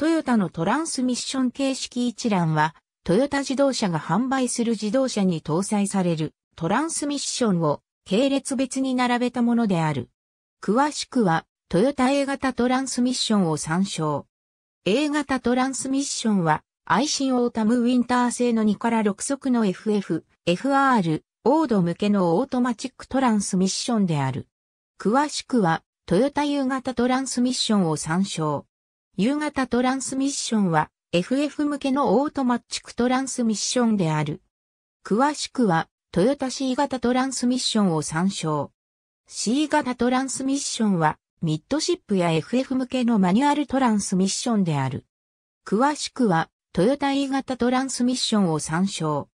トヨタのトランスミッション形式一覧は、トヨタ自動車が販売する自動車に搭載されるトランスミッションを系列別に並べたものである。詳しくは、トヨタ A 型トランスミッションを参照。A 型トランスミッションは、アイシンオータムウィンター製の2から6速の FF、FR、オード向けのオートマチックトランスミッションである。詳しくは、トヨタ U 型トランスミッションを参照。夕方トランスミッションは FF 向けのオートマッチクトランスミッションである。詳しくは、トヨタ C 型トランスミッションを参照。C 型トランスミッションは、ミッドシップや FF 向けのマニュアルトランスミッションである。詳しくは、トヨタ E 型トランスミッションを参照。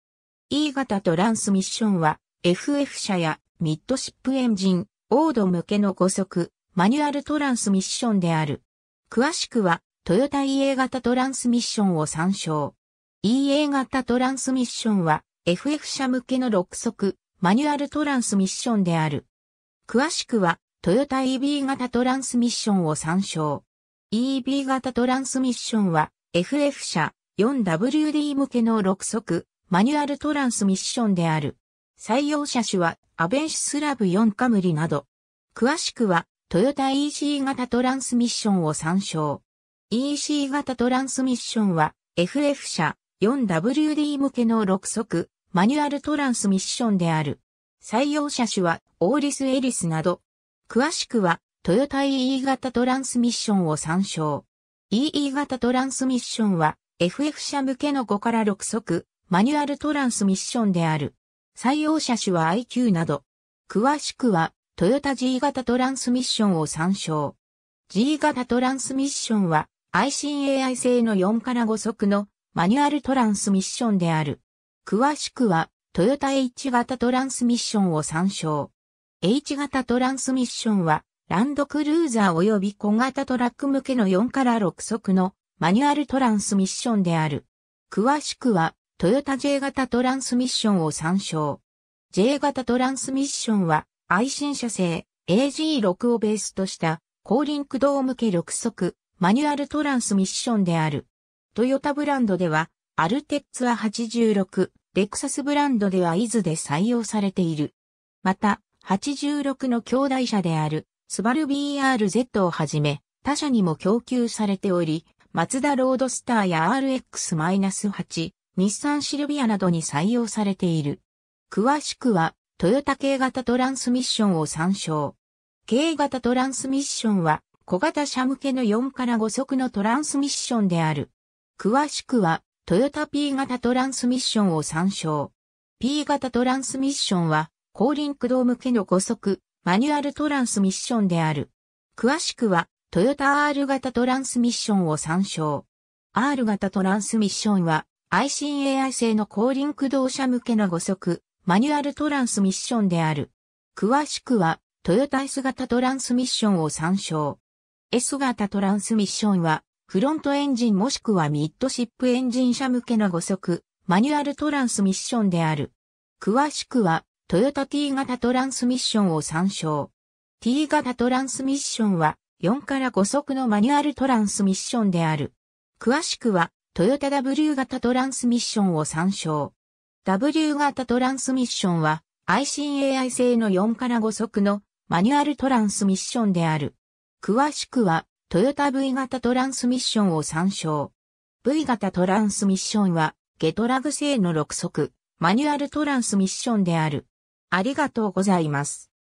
E 型トランスミッションは、FF 車やミッドシップエンジン、オード向けの5速、マニュアルトランスミッションである。詳しくは、トヨタ EA 型トランスミッションを参照。EA 型トランスミッションは FF 社向けの6速マニュアルトランスミッションである。詳しくはトヨタ EB 型トランスミッションを参照。EB 型トランスミッションは FF 社 4WD 向けの6速マニュアルトランスミッションである。採用車種はアベンシスラブ4カムリなど。詳しくはトヨタ EC 型トランスミッションを参照。EC 型トランスミッションは FF 車 4WD 向けの6速マニュアルトランスミッションである。採用車種はオーリス・エリスなど。詳しくはトヨタ EE 型トランスミッションを参照。EE 型トランスミッションは FF 車向けの5から6速マニュアルトランスミッションである。採用車種は IQ など。詳しくはトヨタ G 型トランスミッションを参照。G 型トランスミッションは ICAI 製の4から5速のマニュアルトランスミッションである。詳しくはトヨタ H 型トランスミッションを参照。H 型トランスミッションはランドクルーザー及び小型トラック向けの4から6速のマニュアルトランスミッションである。詳しくはトヨタ J 型トランスミッションを参照。J 型トランスミッションは愛信社製 AG6 をベースとした高輪駆動向け6速マニュアルトランスミッションである。トヨタブランドではアルテッツア86、レクサスブランドではイズで採用されている。また、86の兄弟車であるスバル BRZ をはじめ、他社にも供給されており、マツダロードスターや RX-8、日産シルビアなどに採用されている。詳しくは、トヨタ系型トランスミッションを参照。軽型トランスミッションは小型車向けの4から5速のトランスミッションである。詳しくはトヨタ P 型トランスミッションを参照。P 型トランスミッションは後輪駆動向けの5速マニュアルトランスミッションである。詳しくはトヨタ R 型トランスミッションを参照。R 型トランスミッションは ICAI 製の後輪駆動車向けの5速マニュアルトランスミッションである。詳しくは、トヨタ S 型トランスミッションを参照。S 型トランスミッションは、フロントエンジンもしくはミッドシップエンジン車向けの5速、マニュアルトランスミッションである。詳しくは、トヨタ T 型トランスミッションを参照。T 型トランスミッションは、4から5速のマニュアルトランスミッションである。詳しくは、トヨタ W 型トランスミッションを参照。W 型トランスミッションは ICAI 製の4から5速のマニュアルトランスミッションである。詳しくはトヨタ V 型トランスミッションを参照。V 型トランスミッションはゲトラグ製の6速マニュアルトランスミッションである。ありがとうございます。